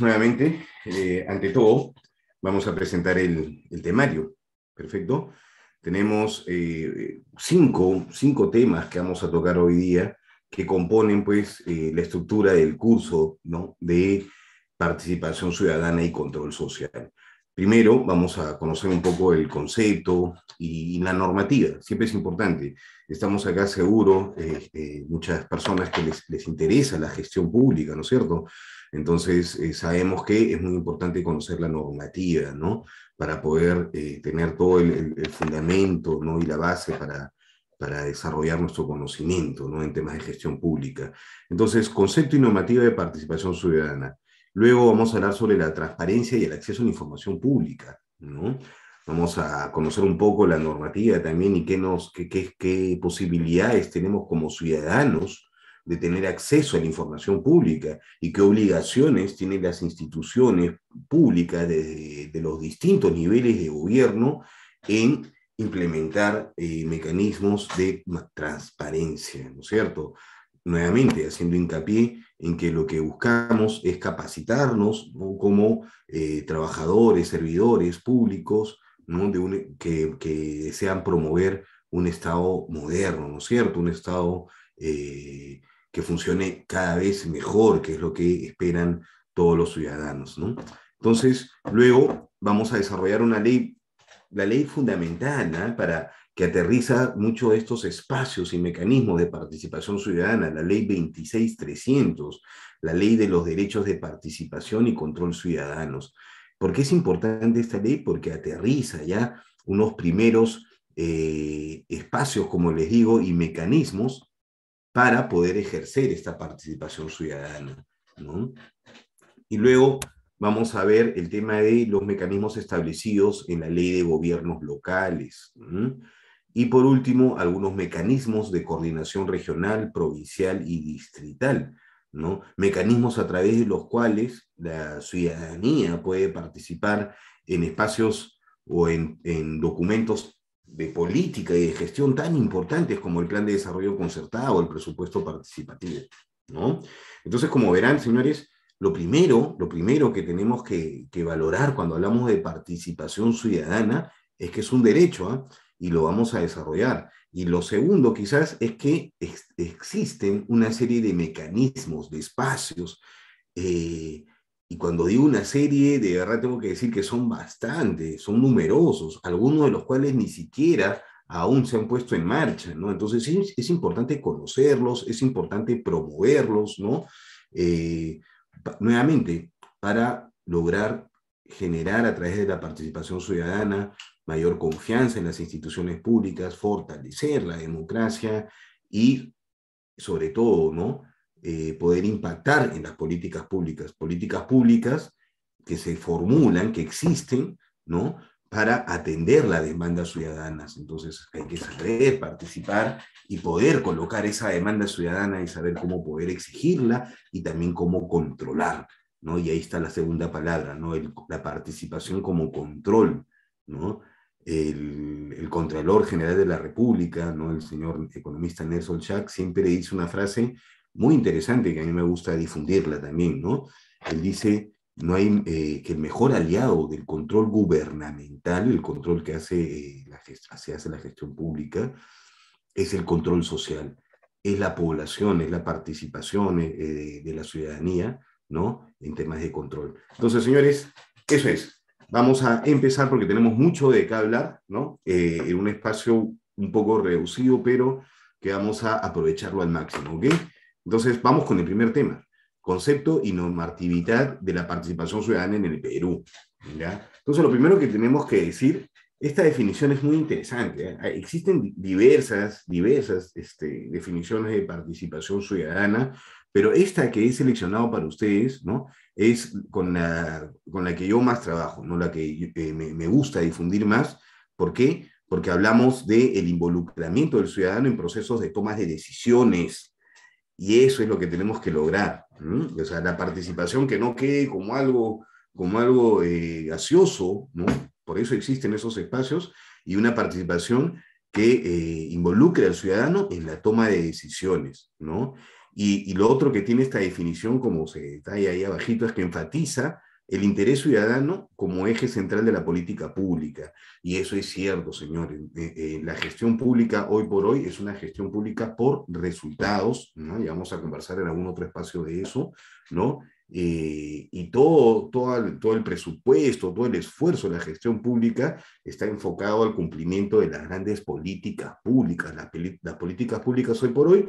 nuevamente. Eh, ante todo, vamos a presentar el, el temario. Perfecto. Tenemos eh, cinco, cinco, temas que vamos a tocar hoy día que componen pues eh, la estructura del curso ¿no? de participación ciudadana y control social. Primero vamos a conocer un poco el concepto y, la normativa. Siempre es importante. Estamos acá seguro, eh, eh, muchas personas que les, les interesa la gestión pública, ¿no es cierto? Entonces, eh, sabemos que es muy importante conocer la normativa, ¿no? Para poder eh, tener todo el, fundamento, ¿no? Y la base para, para desarrollar nuestro conocimiento, ¿no? En temas de gestión pública. Entonces, concepto y normativa de participación ciudadana. Luego vamos a hablar sobre la transparencia y el acceso a la información pública, ¿no? Vamos a conocer un poco la normativa también y qué, nos, qué, qué posibilidades tenemos como ciudadanos de tener acceso a la información pública y qué obligaciones tienen las instituciones públicas de, los distintos niveles de gobierno en implementar eh, mecanismos de transparencia, ¿no es cierto? Nuevamente, haciendo hincapié en que lo que buscamos es capacitarnos como eh, trabajadores, servidores públicos, ¿no? que, desean promover un Estado moderno, ¿no es cierto? Un Estado eh, que funcione cada vez mejor, que es lo que esperan todos los ciudadanos. Entonces, luego vamos a desarrollar una ley, la ley fundamental para que aterriza muchos de estos espacios y mecanismos de participación ciudadana, la ley 26300, la ley de los derechos de participación y control ciudadanos. ¿Por qué es importante esta ley? Porque aterriza ya unos primeros eh, espacios, como les digo, y mecanismos para poder ejercer esta participación ciudadana. Y luego vamos a ver el tema de los mecanismos establecidos en la ley de gobiernos locales. Y por último, algunos mecanismos de coordinación regional, provincial y distrital. ¿no? Mecanismos a través de los cuales la ciudadanía puede participar en espacios o en, en documentos de política y de gestión tan importantes como el plan de desarrollo concertado el presupuesto participativo, ¿no? Entonces, como verán, señores, lo primero, lo primero que tenemos que, valorar cuando hablamos de participación ciudadana es que es un derecho ¿ah? y lo vamos a desarrollar. Y lo segundo quizás es que existen una serie de mecanismos, de espacios, eh, y cuando digo una serie, de verdad tengo que decir que son bastantes, son numerosos, algunos de los cuales ni siquiera aún se han puesto en marcha, ¿no? Entonces es, importante conocerlos, es importante promoverlos, ¿no? Eh, nuevamente, para lograr generar a través de la participación ciudadana mayor confianza en las instituciones públicas, fortalecer la democracia y sobre todo, ¿no? Eh, poder impactar en las políticas públicas, políticas públicas que se formulan, que existen, ¿no? Para atender la demanda ciudadana. Entonces hay que saber participar y poder colocar esa demanda ciudadana y saber cómo poder exigirla y también cómo controlar, ¿no? Y ahí está la segunda palabra, ¿no? la participación como control, ¿no? El, el, Contralor General de la República, ¿no? el señor economista Nelson Schack, siempre dice una frase muy interesante que a mí me gusta difundirla también, ¿no? Él dice no hay, eh, que el mejor aliado del control gubernamental, el control que hace, eh, la se hace la gestión pública, es el control social, es la población, es la participación eh, de, de, la ciudadanía, ¿no? En temas de control. Entonces, señores, eso es. Vamos a empezar porque tenemos mucho de qué hablar, ¿no? en un espacio un poco reducido, pero que vamos a aprovecharlo al máximo, ¿ok? Entonces, vamos con el primer tema, concepto y normatividad de la participación ciudadana en el Perú. ¿ya? Entonces, lo primero que tenemos que decir, esta definición es muy interesante. ¿eh? Ah, existen diversas, diversas este, definiciones de participación ciudadana, pero esta que he seleccionado para ustedes, ¿no? Es con la, con la que yo más trabajo, ¿no? La que eh, me, gusta difundir más. ¿Por qué? Porque hablamos del el involucramiento del ciudadano en procesos de tomas de decisiones, y eso es lo que tenemos que lograr. O sea, la participación que no quede como algo, como algo eh, gaseoso, ¿no? Por eso existen esos espacios y una participación que eh, involucre al ciudadano en la toma de decisiones, Y, lo otro que tiene esta definición, como se detalla ahí abajito, es que enfatiza el interés ciudadano como eje central de la política pública. Y eso es cierto, señores. Eh, eh, la gestión pública hoy por hoy es una gestión pública por resultados, ¿no? Y vamos a conversar en algún otro espacio de eso, ¿no? Eh, y todo, todo, el presupuesto, todo el esfuerzo de la gestión pública está enfocado al cumplimiento de las grandes políticas públicas. Las, las políticas públicas hoy por hoy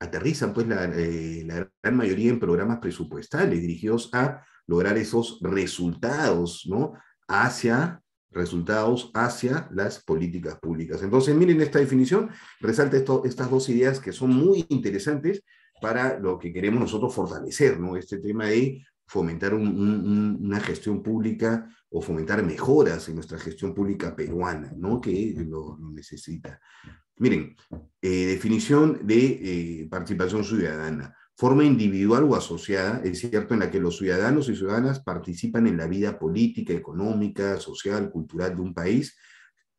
aterrizan pues eh, la, gran mayoría en programas presupuestales dirigidos a lograr esos resultados, ¿no? Hacia resultados hacia las políticas públicas. Entonces, miren esta definición, resalta estas dos ideas que son muy interesantes para lo que queremos nosotros fortalecer, ¿no? Este tema de fomentar una gestión pública o fomentar mejoras en nuestra gestión pública peruana, ¿no? que lo, necesita. Miren, eh, definición de eh, participación ciudadana. Forma individual o asociada, es cierto, en la que los ciudadanos y ciudadanas participan en la vida política, económica, social, cultural de un país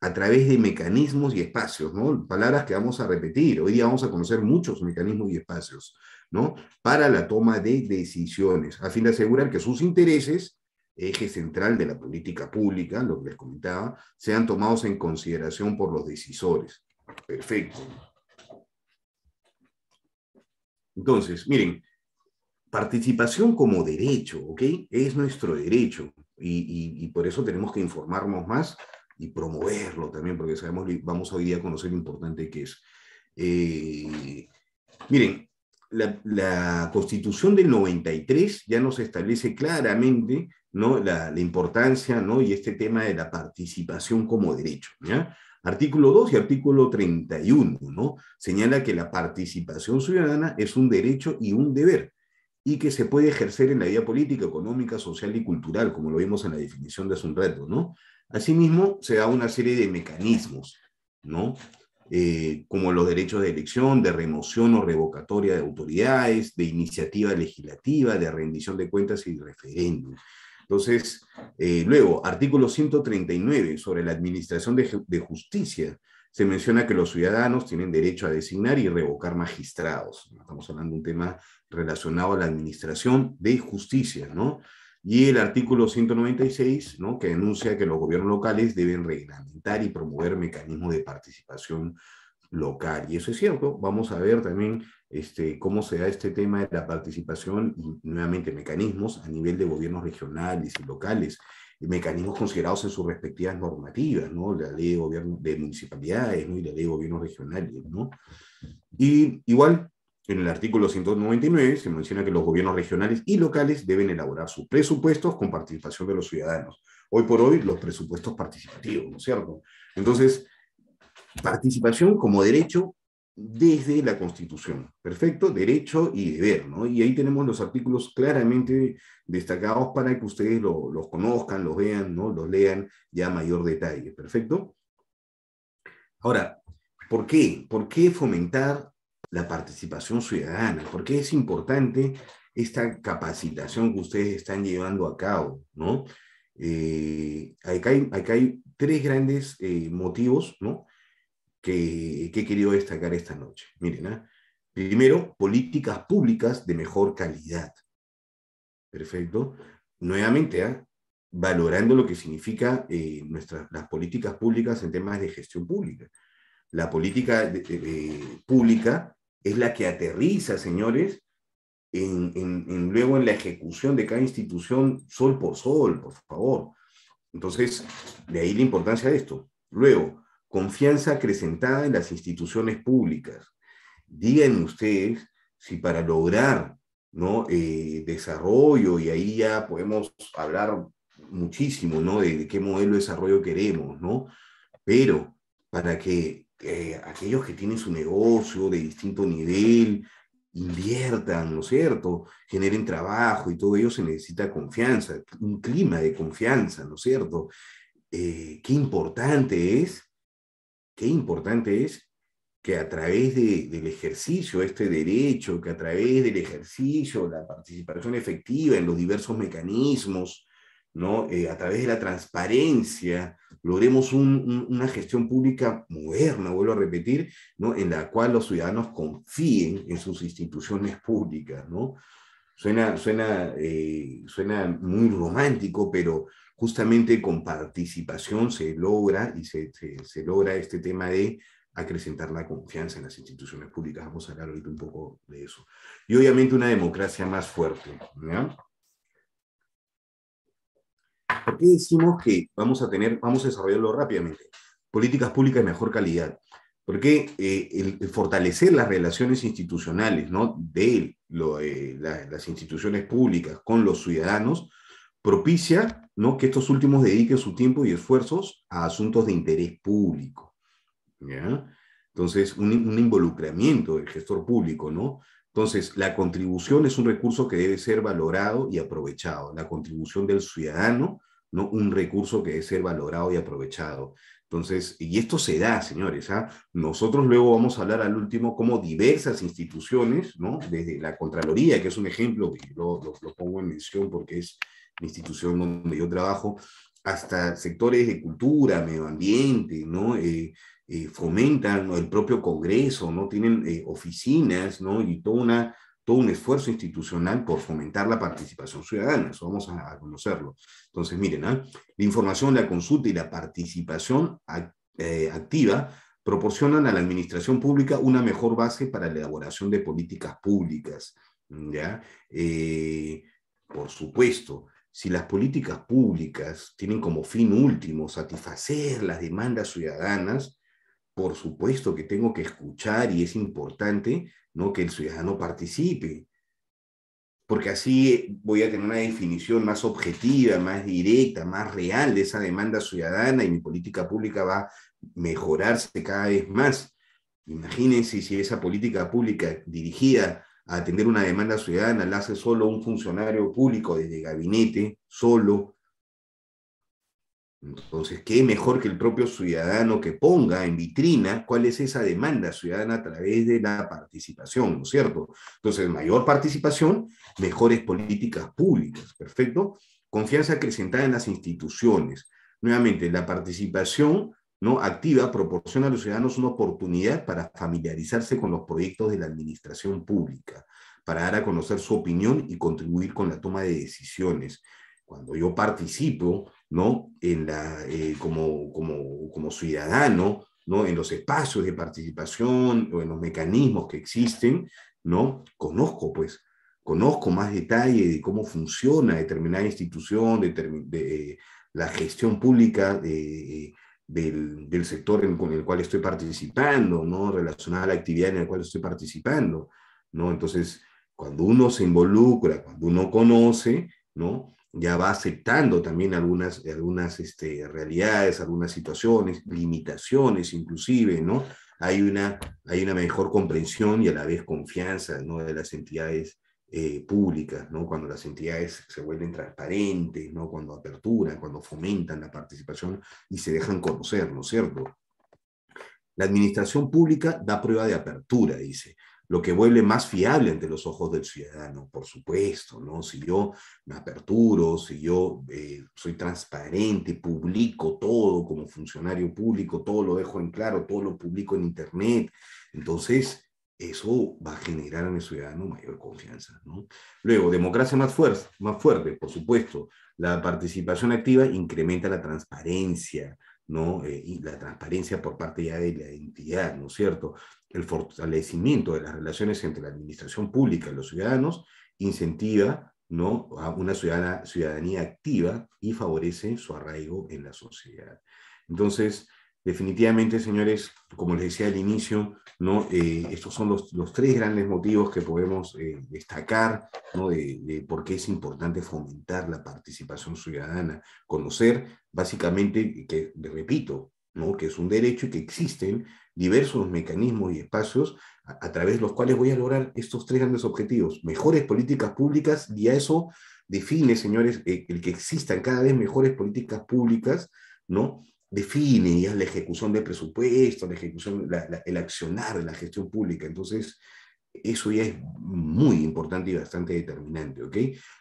a través de mecanismos y espacios, ¿no? Palabras que vamos a repetir. Hoy día vamos a conocer muchos mecanismos y espacios, ¿no? Para la toma de decisiones, a fin de asegurar que sus intereses eje central de la política pública, lo que les comentaba, sean tomados en consideración por los decisores. Perfecto. Entonces, miren, participación como derecho, ¿ok? Es nuestro derecho y, y, por eso tenemos que informarnos más y promoverlo también, porque sabemos, vamos hoy día a conocer lo importante que es. Eh, miren, la, la, Constitución del 93 ya nos establece claramente ¿no? La, la, importancia ¿no? y este tema de la participación como derecho. ¿ya? Artículo 2 y artículo 31 ¿no? señala que la participación ciudadana es un derecho y un deber y que se puede ejercer en la vida política, económica, social y cultural, como lo vimos en la definición de hace un rato. ¿no? Asimismo, se da una serie de mecanismos, ¿no? Eh, como los derechos de elección, de remoción o revocatoria de autoridades, de iniciativa legislativa, de rendición de cuentas y referéndum. Entonces, eh, luego, artículo 139 sobre la administración de, justicia. Se menciona que los ciudadanos tienen derecho a designar y revocar magistrados. Estamos hablando de un tema relacionado a la administración de justicia, ¿no? y el artículo 196, ¿no? que denuncia que los gobiernos locales deben reglamentar y promover mecanismos de participación local. Y eso es cierto, vamos a ver también este, cómo se da este tema de la participación y nuevamente mecanismos a nivel de gobiernos regionales y locales, mecanismos considerados en sus respectivas normativas, ¿no? la ley de, gobierno, de municipalidades ¿no? y la ley de gobiernos regionales. ¿no? Y igual, en el artículo 199 se menciona que los gobiernos regionales y locales deben elaborar sus presupuestos con participación de los ciudadanos. Hoy por hoy, los presupuestos participativos, ¿no es cierto? Entonces, participación como derecho desde la Constitución. Perfecto, derecho y deber, ¿no? Y ahí tenemos los artículos claramente destacados para que ustedes los conozcan, los vean, ¿no? Los lean ya a mayor detalle. Perfecto. Ahora, ¿por qué? ¿Por qué fomentar la participación ciudadana? ¿Por qué es importante esta capacitación que ustedes están llevando a cabo, ¿no? Eh, acá, hay, tres grandes eh, motivos, ¿no? que, he querido destacar esta noche. Miren, ¿ah? primero, políticas públicas de mejor calidad. Perfecto. Nuevamente, ¿ah? valorando lo que significa eh, nuestras, las políticas públicas en temas de gestión pública. La política pública es la que aterriza, señores, luego en la ejecución de cada institución sol por sol, por favor. Entonces, de ahí la importancia de esto. Luego, confianza acrecentada en las instituciones públicas. Díganme ustedes si para lograr ¿no? Eh, desarrollo, y ahí ya podemos hablar muchísimo ¿no? de, qué modelo de desarrollo queremos, ¿no? pero para que eh, aquellos que tienen su negocio de distinto nivel inviertan, ¿no es cierto? Generen trabajo y todo ello se necesita confianza, un clima de confianza, ¿no es cierto? Eh, qué importante es qué importante es que a través del ejercicio, este derecho, que a través del ejercicio, la participación efectiva en los diversos mecanismos, ¿no? Eh, a través de la transparencia, logremos una gestión pública moderna, vuelvo a repetir, ¿no? en la cual los ciudadanos confíen en sus instituciones públicas. ¿no? Suena, suena, eh, suena muy romántico, pero justamente con participación se logra y se, se, logra este tema de acrecentar la confianza en las instituciones públicas. Vamos a hablar ahorita un poco de eso. Y obviamente una democracia más fuerte. ¿Por qué decimos que vamos a tener, vamos a desarrollarlo rápidamente? Políticas públicas de mejor calidad. Porque eh, el, fortalecer las relaciones institucionales ¿no? de, eh, las instituciones públicas con los ciudadanos propicia ¿no? que estos últimos dediquen su tiempo y esfuerzos a asuntos de interés público. ¿ya? Entonces, un, involucramiento del gestor público, ¿no? Entonces, la contribución es un recurso que debe ser valorado y aprovechado. La contribución del ciudadano, ¿no? Un recurso que debe ser valorado y aprovechado. Entonces, y esto se da, señores. ¿ah? Nosotros luego vamos a hablar al último como diversas instituciones, ¿no? Desde la Contraloría, que es un ejemplo, lo, lo pongo en mención porque es institución donde yo trabajo, hasta sectores de cultura, medio ambiente, ¿no? Eh, eh, fomentan el propio Congreso, ¿no? Tienen eh, oficinas, ¿no? Y toda una, todo un esfuerzo institucional por fomentar la participación ciudadana. Eso vamos a, conocerlo. Entonces, miren, ¿ah? la información, la consulta y la participación activa proporcionan a la administración pública una mejor base para la elaboración de políticas públicas, por supuesto, si las políticas públicas tienen como fin último satisfacer las demandas ciudadanas, por supuesto que tengo que escuchar y es importante ¿no? que el ciudadano participe, porque así eh, voy a tener una definición más objetiva, más directa, más real de esa demanda ciudadana y mi política pública va a mejorarse cada vez más. Imagínense si esa política pública dirigida atender una demanda ciudadana, la hace solo un funcionario público desde gabinete, solo. Entonces, ¿qué mejor que el propio ciudadano que ponga en vitrina cuál es esa demanda ciudadana a través de la participación, ¿no es cierto? Entonces, mayor participación, mejores políticas públicas, ¿perfecto? Confianza acrecentada en las instituciones. Nuevamente, la participación ¿no? activa proporciona a los ciudadanos una oportunidad para familiarizarse con los proyectos de la administración pública, para dar a conocer su opinión y contribuir con la toma de decisiones. Cuando yo participo, ¿no? En la, eh, como, como, como ciudadano, ¿no? En los espacios de participación o en los mecanismos que existen, ¿no? Conozco, pues, conozco más detalle de cómo funciona determinada institución, eh, la gestión pública, de, eh, del, sector en, con el cual estoy participando, ¿no? Relacionada a la actividad en la cual estoy participando, ¿no? Entonces, cuando uno se involucra, cuando uno conoce, ¿no? Ya va aceptando también algunas, algunas este, realidades, algunas situaciones, limitaciones inclusive, ¿no? Hay una, hay una mejor comprensión y a la vez confianza, ¿no? De las entidades eh, públicas, ¿no? cuando las entidades se vuelven transparentes, ¿no? cuando aperturan, cuando fomentan la participación y se dejan conocer, ¿no es cierto? La administración pública da prueba de apertura, dice, lo que vuelve más fiable ante los ojos del ciudadano, por supuesto, ¿no? Si yo me aperturo, si yo eh, soy transparente, publico todo como funcionario público, todo lo dejo en claro, todo lo publico en Internet, entonces eso va a generar en el ciudadano mayor confianza. Luego, democracia más, fuerte, más fuerte, por supuesto. La participación activa incrementa la transparencia, ¿no? Eh, y la transparencia por parte ya de la entidad, ¿no es cierto? El fortalecimiento de las relaciones entre la administración pública y los ciudadanos incentiva ¿no? a una ciudadanía activa y favorece su arraigo en la sociedad. Entonces, Definitivamente, señores, como les decía al inicio, ¿no? Eh, estos son los, tres grandes motivos que podemos eh, destacar ¿no? de, por qué es importante fomentar la participación ciudadana, conocer básicamente, que repito, ¿no? que es un derecho y que existen diversos mecanismos y espacios a, través de los cuales voy a lograr estos tres grandes objetivos, mejores políticas públicas y a eso define, señores, eh, el que existan cada vez mejores políticas públicas, ¿no? define ya la ejecución de presupuesto, la ejecución, el accionar de la gestión pública. Entonces, eso ya es muy importante y bastante determinante, ¿ok?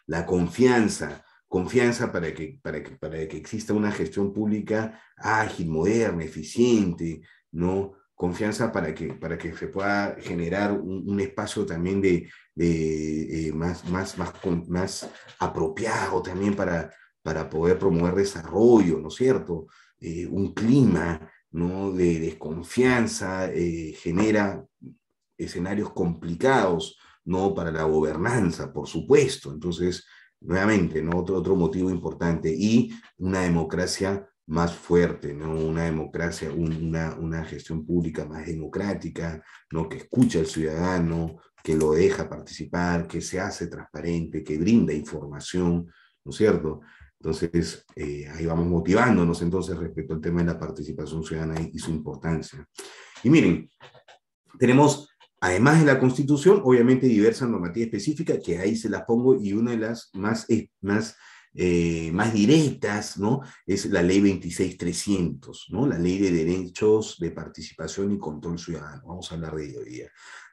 La confianza, confianza para que, para que, para que exista una gestión pública ágil, moderna, eficiente, ¿no? Confianza para que, para que se pueda generar un, espacio también de, de eh, más, más, más, más apropiado también para, para poder promover desarrollo, ¿no es cierto? Eh, un clima ¿no? de desconfianza, eh, genera escenarios complicados ¿no? para la gobernanza, por supuesto. Entonces, nuevamente, ¿no? otro, otro motivo importante y una democracia más fuerte, ¿no? una democracia, una, una, gestión pública más democrática, ¿no? que escucha al ciudadano, que lo deja participar, que se hace transparente, que brinda información, ¿no es cierto? Entonces, eh, ahí vamos motivándonos entonces respecto al tema de la participación ciudadana y, su importancia. Y miren, tenemos, además de la Constitución, obviamente diversas normativas específicas, que ahí se las pongo, y una de las más, eh, más eh, más directas, ¿no? Es la ley 26300, ¿no? La ley de derechos de participación y control ciudadano. Vamos a hablar de ello hoy día.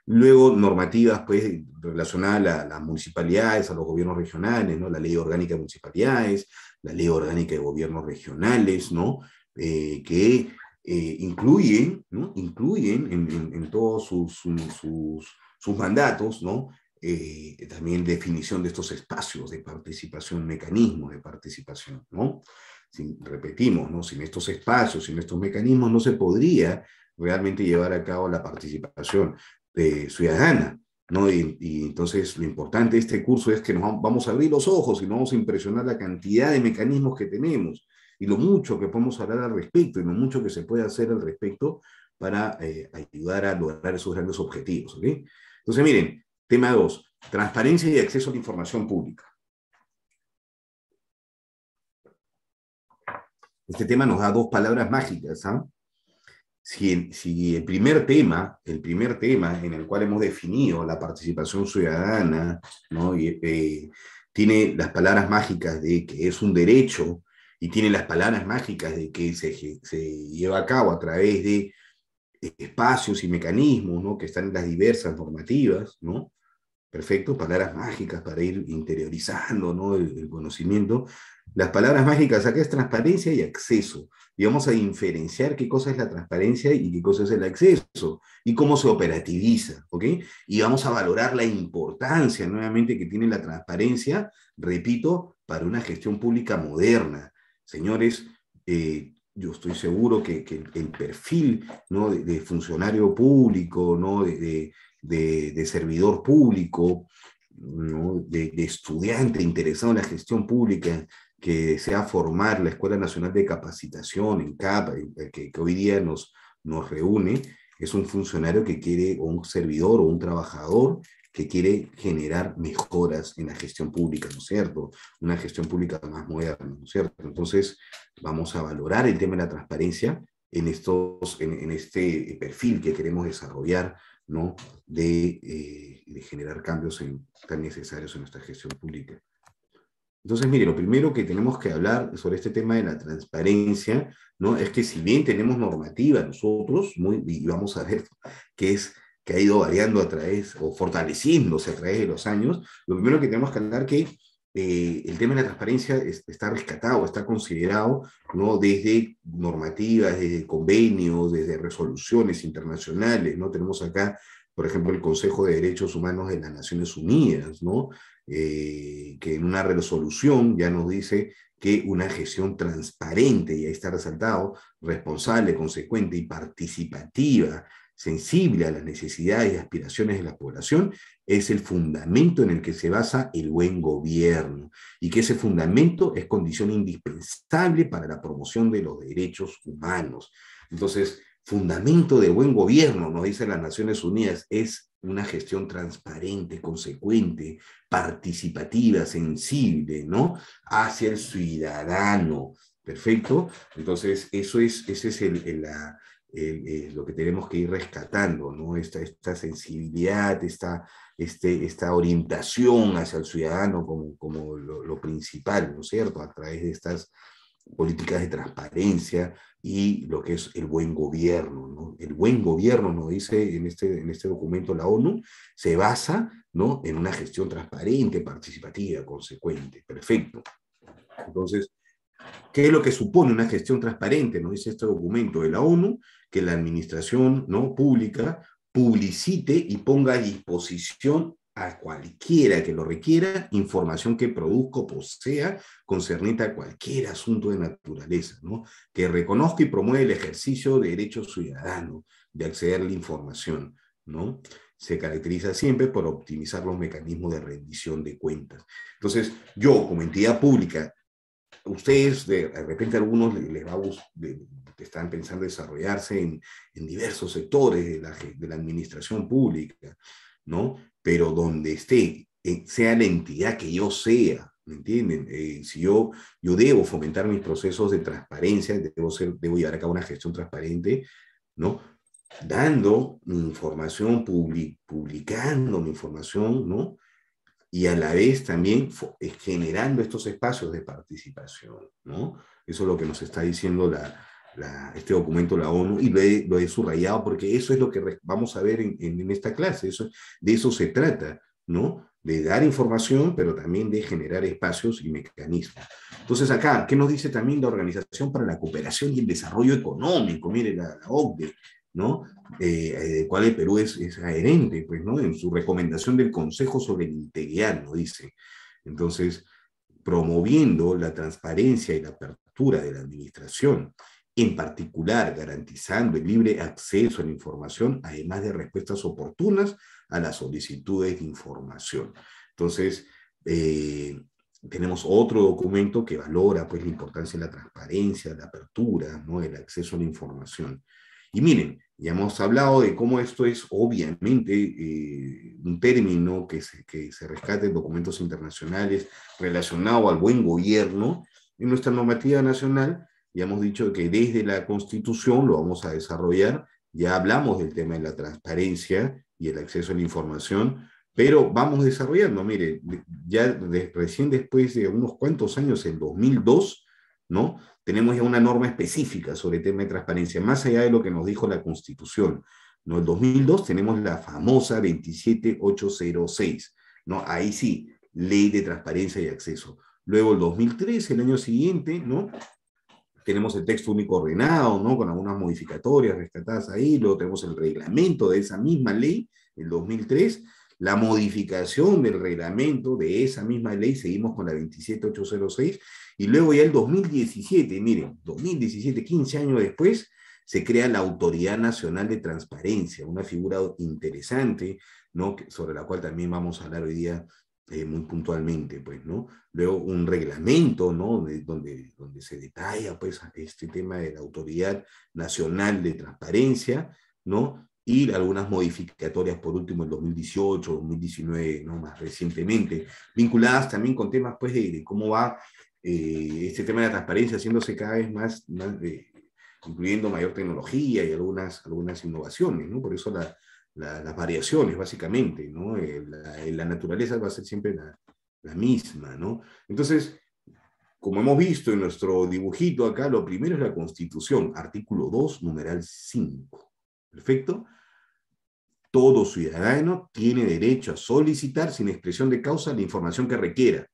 Luego, normativas pues, relacionadas a, las municipalidades, a los gobiernos regionales, ¿no? la ley orgánica de municipalidades, la ley orgánica de gobiernos regionales, ¿no? Eh, que eh, incluyen, ¿no? incluyen en, todos sus, sus, mandatos ¿no? Eh, también definición de estos espacios de participación, mecanismos de participación. ¿no? repetimos, ¿no? sin estos espacios, sin estos mecanismos no se podría realmente llevar a cabo la participación. Eh, ciudadana. ¿no? Y, entonces lo importante de este curso es que nos vamos a abrir los ojos y nos vamos a impresionar la cantidad de mecanismos que tenemos y lo mucho que podemos hablar al respecto y lo mucho que se puede hacer al respecto para eh, ayudar a lograr esos grandes objetivos. ¿OK? Entonces, miren, tema 2, transparencia y acceso a la información pública. Este tema nos da dos palabras mágicas. ¿ah? si, el primer tema, el primer tema en el cual hemos definido la participación ciudadana, ¿no? Eh, tiene las palabras mágicas de que es un derecho y tiene las palabras mágicas de que se, se lleva a cabo a través de espacios y mecanismos ¿no? que están en las diversas normativas, ¿no? Perfecto, palabras mágicas para ir interiorizando el conocimiento. Las palabras mágicas acá es transparencia y acceso. Y vamos a diferenciar qué cosa es la transparencia y qué cosa es el acceso y cómo se operativiza, ¿ok? Y vamos a valorar la importancia nuevamente que tiene la transparencia, repito, para una gestión pública moderna. Señores, eh, yo estoy seguro que, que el perfil ¿no? de, funcionario público, ¿no? de, servidor público, ¿no? de, estudiante interesado en la gestión pública, que sea formar la Escuela Nacional de Capacitación, en CAP, eh, que, hoy día nos, nos reúne, es un funcionario que quiere, o un servidor o un trabajador que quiere generar mejoras en la gestión pública, ¿no es cierto? Una gestión pública más moderna, ¿no es cierto? Entonces, vamos a valorar el tema de la transparencia en, estos, en, este perfil que queremos desarrollar, ¿no? De, eh, generar cambios tan necesarios en nuestra gestión pública. Entonces, mire, lo primero que tenemos que hablar sobre este tema de la transparencia, ¿no? Es que si bien tenemos normativa nosotros, muy, y vamos a ver que es que ha ido variando a través, o fortaleciéndose a través de los años, lo primero que tenemos que hablar que eh, el tema de la transparencia está rescatado, está considerado, ¿no? Desde normativas, desde convenios, desde resoluciones internacionales, ¿no? Tenemos acá por ejemplo, el Consejo de Derechos Humanos de las Naciones Unidas, ¿no? Eh, que en una resolución ya nos dice que una gestión transparente, y ahí está resaltado, responsable, consecuente y participativa, sensible a las necesidades y aspiraciones de la población, es el fundamento en el que se basa el buen gobierno, y que ese fundamento es condición indispensable para la promoción de los derechos humanos. Entonces, fundamento de buen gobierno, nos dicen las Naciones Unidas, es una gestión transparente, consecuente, participativa, sensible, ¿no? Hacia el ciudadano. Perfecto. Entonces, eso es, ese es el, lo que tenemos que ir rescatando, ¿no? Esta, esta sensibilidad, esta, este, esta orientación hacia el ciudadano como, como lo, principal, ¿no es cierto? A través de estas políticas de transparencia y lo que es el buen gobierno. El buen gobierno, nos dice en este, en este documento la ONU, se basa ¿no? en una gestión transparente, participativa, consecuente. Perfecto. Entonces, ¿qué es lo que supone una gestión transparente? Nos dice este documento de la ONU, que la administración ¿no? pública publicite y ponga a disposición a cualquiera que lo requiera información que produzco, posea concernita a cualquier asunto de naturaleza, ¿no? que reconozca y promueve el ejercicio de derecho ciudadano de acceder a la información. ¿no? Se caracteriza siempre por optimizar los mecanismos de rendición de cuentas. Entonces, yo como entidad pública, ustedes de, repente algunos les, vamos, están pensando desarrollarse en, diversos sectores de la, de la administración pública. ¿no? pero donde esté, eh, sea la entidad que yo sea, ¿me entienden? Eh, si yo, yo debo fomentar mis procesos de transparencia, debo, llevar a cabo una gestión transparente, ¿no? Dando mi información, publicando mi información, ¿no? Y a la vez también eh, generando estos espacios de participación, ¿no? Eso es lo que nos está diciendo la, este documento de la ONU y lo he, subrayado porque eso es lo que vamos a ver en, esta clase, eso, de eso se trata, ¿no? De dar información, pero también de generar espacios y mecanismos. Entonces acá, ¿qué nos dice también la Organización para la Cooperación y el Desarrollo Económico? Mire, la, OCDE, ¿no? Eh, eh, de cual el Perú es, adherente, pues, ¿no? En su recomendación del Consejo sobre el Interior ¿no? Dice. Entonces, promoviendo la transparencia y la apertura de la administración en particular garantizando el libre acceso a la información, además de respuestas oportunas a las solicitudes de información. Entonces, eh, tenemos otro documento que valora pues, la importancia de la transparencia, la apertura, ¿no? el acceso a la información. Y miren, ya hemos hablado de cómo esto es obviamente eh, un término que se, que se rescata en documentos internacionales relacionado al buen gobierno en nuestra normativa nacional, ya hemos dicho que desde la Constitución lo vamos a desarrollar, ya hablamos del tema de la transparencia y el acceso a la información, pero vamos desarrollando, mire, ya recién después de unos cuantos años, en 2002, ¿no? Tenemos ya una norma específica sobre el tema de transparencia, más allá de lo que nos dijo la Constitución. ¿no? En 2002 tenemos la famosa 27806, ¿no? Ahí sí, ley de transparencia y acceso. Luego el 2003, el año siguiente, ¿no? tenemos el texto único ordenado, ¿no? Con algunas modificatorias rescatadas ahí, luego tenemos el reglamento de esa misma ley, el 2003, la modificación del reglamento de esa misma ley, seguimos con la 27806, y luego ya el 2017, miren, 2017, 15 años después, se crea la Autoridad Nacional de Transparencia, una figura interesante, ¿no? Sobre la cual también vamos a hablar hoy día eh, muy puntualmente, pues, ¿no? Luego un reglamento, ¿no? donde, donde se detalla, pues, este tema de la Autoridad Nacional de Transparencia, ¿no? Y algunas modificatorias, por último, en 2018, 2019, ¿no? Más recientemente, vinculadas también con temas, pues, de, cómo va eh, este tema de la transparencia haciéndose cada vez más, más de, eh, incluyendo mayor tecnología y algunas, algunas innovaciones, ¿no? Por eso la, las variaciones, básicamente, ¿no? Eh, eh, la, naturaleza va a ser siempre la, la misma, ¿no? Entonces, como hemos visto en nuestro dibujito acá, lo primero es la Constitución, artículo 2, numeral 5. ¿Perfecto? Todo ciudadano tiene derecho a solicitar sin expresión de causa la información que requiera,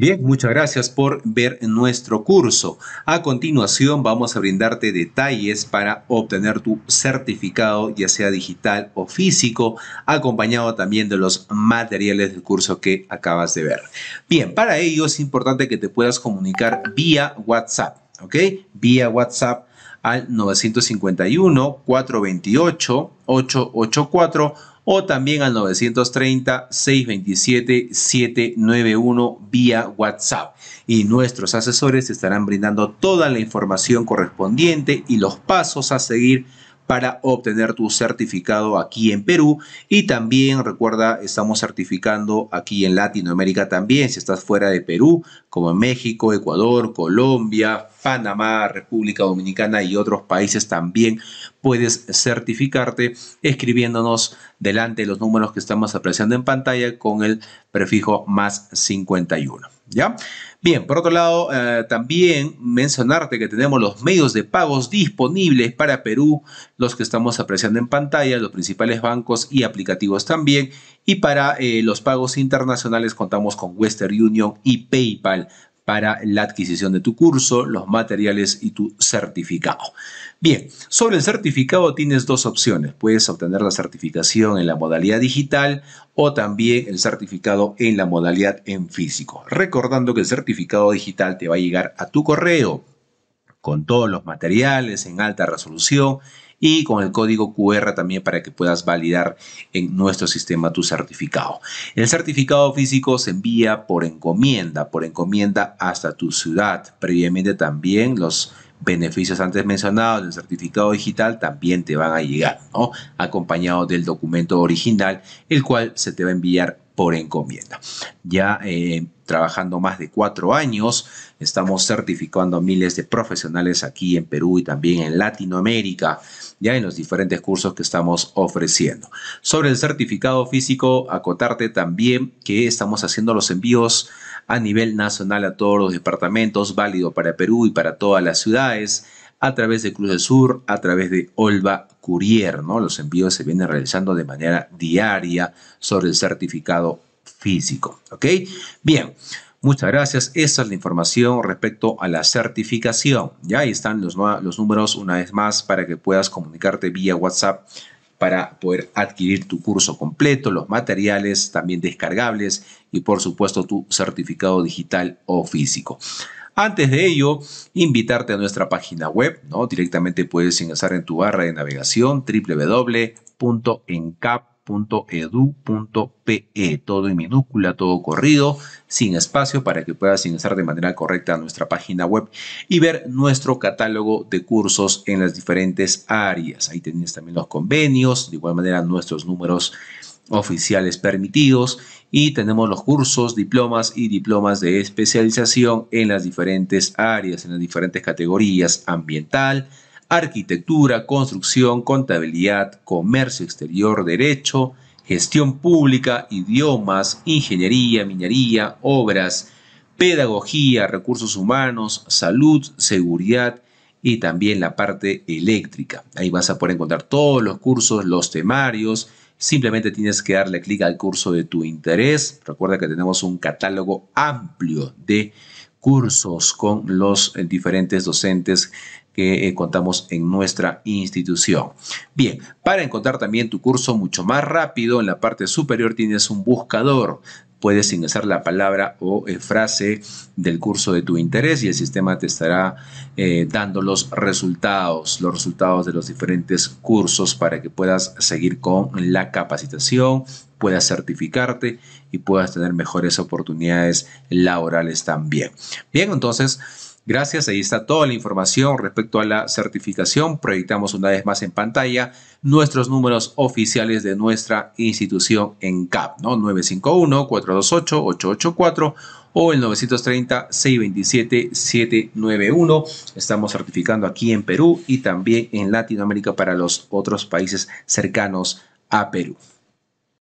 Bien, muchas gracias por ver nuestro curso. A continuación vamos a brindarte detalles para obtener tu certificado, ya sea digital o físico, acompañado también de los materiales del curso que acabas de ver. Bien, para ello es importante que te puedas comunicar vía WhatsApp, ¿ok? Vía WhatsApp al 951 428 884 o también al 930-627-791 vía WhatsApp. Y nuestros asesores estarán brindando toda la información correspondiente y los pasos a seguir para obtener tu certificado aquí en Perú. Y también recuerda, estamos certificando aquí en Latinoamérica también, si estás fuera de Perú, como en México, Ecuador, Colombia, Panamá, República Dominicana y otros países también puedes certificarte escribiéndonos delante de los números que estamos apreciando en pantalla con el prefijo más 51. ¿Ya? Bien, por otro lado, eh, también mencionarte que tenemos los medios de pagos disponibles para Perú, los que estamos apreciando en pantalla, los principales bancos y aplicativos también. Y para eh, los pagos internacionales contamos con Western Union y PayPal para la adquisición de tu curso, los materiales y tu certificado. Bien, sobre el certificado tienes dos opciones. Puedes obtener la certificación en la modalidad digital o también el certificado en la modalidad en físico. Recordando que el certificado digital te va a llegar a tu correo con todos los materiales en alta resolución y con el código QR también para que puedas validar en nuestro sistema tu certificado. El certificado físico se envía por encomienda, por encomienda hasta tu ciudad. Previamente también los beneficios antes mencionados del certificado digital también te van a llegar, ¿no? Acompañado del documento original, el cual se te va a enviar por encomienda. Ya eh, trabajando más de cuatro años, estamos certificando a miles de profesionales aquí en Perú y también en Latinoamérica, ya en los diferentes cursos que estamos ofreciendo. Sobre el certificado físico, acotarte también que estamos haciendo los envíos a nivel nacional a todos los departamentos, válido para Perú y para todas las ciudades a través de Cruz del Sur, a través de Olva Courier, ¿no? Los envíos se vienen realizando de manera diaria sobre el certificado físico, ¿ok? Bien. Muchas gracias. Esa es la información respecto a la certificación. Ya ahí están los números una vez más para que puedas comunicarte vía WhatsApp para poder adquirir tu curso completo, los materiales también descargables y por supuesto tu certificado digital o físico. Antes de ello, invitarte a nuestra página web, ¿no? Directamente puedes ingresar en tu barra de navegación www.encap.edu.pe, todo en minúscula, todo corrido, sin espacio para que puedas ingresar de manera correcta a nuestra página web y ver nuestro catálogo de cursos en las diferentes áreas. Ahí tienes también los convenios, de igual manera nuestros números oficiales permitidos y tenemos los cursos, diplomas y diplomas de especialización en las diferentes áreas, en las diferentes categorías ambiental, arquitectura, construcción, contabilidad, comercio exterior, derecho, gestión pública, idiomas, ingeniería, minería, obras, pedagogía, recursos humanos, salud, seguridad y también la parte eléctrica. Ahí vas a poder encontrar todos los cursos, los temarios, Simplemente tienes que darle clic al curso de tu interés. Recuerda que tenemos un catálogo amplio de cursos con los eh, diferentes docentes que eh, contamos en nuestra institución. Bien, para encontrar también tu curso mucho más rápido, en la parte superior tienes un buscador puedes ingresar la palabra o eh, frase del curso de tu interés y el sistema te estará eh, dando los resultados, los resultados de los diferentes cursos para que puedas seguir con la capacitación, puedas certificarte y puedas tener mejores oportunidades laborales también. Bien, entonces... Gracias, ahí está toda la información respecto a la certificación. Proyectamos una vez más en pantalla nuestros números oficiales de nuestra institución en CAP, ¿no? 951-428-884 o el 930-627-791. Estamos certificando aquí en Perú y también en Latinoamérica para los otros países cercanos a Perú.